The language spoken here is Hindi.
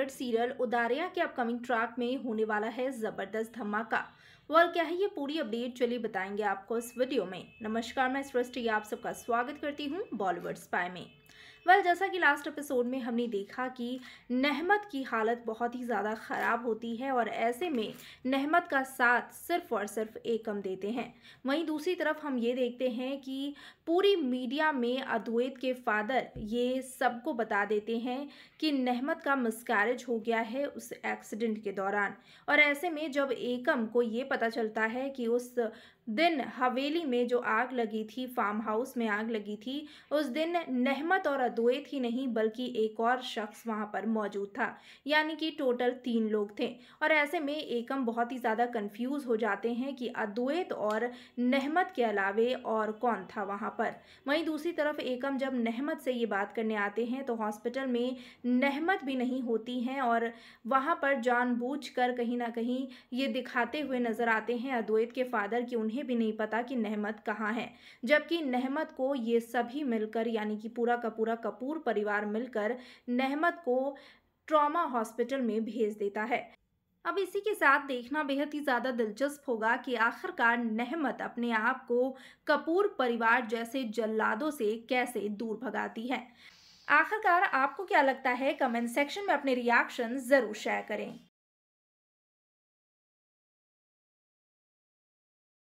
फेवरेट सीरियल उदारिया के अपकमिंग ट्रैक में होने वाला है ज़बरदस्त धमाका और क्या है ये पूरी अपडेट चलिए बताएंगे आपको इस वीडियो में नमस्कार मैं सृष्टि आप सबका स्वागत करती हूँ बॉलीवुड स्पाई में वेल well, जैसा कि लास्ट एपिसोड में हमने देखा कि नहमत की हालत बहुत ही ज़्यादा ख़राब होती है और ऐसे में नहमत का साथ सिर्फ और सिर्फ एकम देते हैं वहीं दूसरी तरफ हम ये देखते हैं कि पूरी मीडिया में अद्वैत के फादर ये सबको बता देते हैं कि नहमत का मिसकैरेज हो गया है उस एक्सीडेंट के दौरान और ऐसे में जब एकम को ये पता चलता है कि उस दिन हवेली में जो आग लगी थी फार्म हाउस में आग लगी थी उस दिन नहमत और अद्वैत ही नहीं बल्कि एक और शख्स वहां पर मौजूद था यानी कि टोटल तीन लोग थे और ऐसे में एकम बहुत ही ज़्यादा कंफ्यूज हो जाते हैं कि अद्वैत और नहमत के अलावे और कौन था वहां पर वहीं दूसरी तरफ एकम जब नहमत से ये बात करने आते हैं तो हॉस्पिटल में नहमत भी नहीं होती हैं और वहाँ पर जानबूझकर कहीं ना कहीं ये दिखाते हुए नज़र आते हैं अद्वैत के फादर कि उन्हें भी नहीं पता कि नहमत कहाँ है जबकि नहमत को ये सभी मिलकर यानी कि पूरा का पूरा कपूर परिवार मिलकर नहमत को ट्रॉमा हॉस्पिटल में भेज देता है अब इसी के साथ देखना बेहद ही ज़्यादा दिलचस्प होगा कि आखिरकार नहमत अपने आप को कपूर परिवार जैसे जल्लादों से कैसे दूर भगाती है आखिरकार आपको क्या लगता है कमेंट सेक्शन में अपने रिएक्शन ज़रूर शेयर करें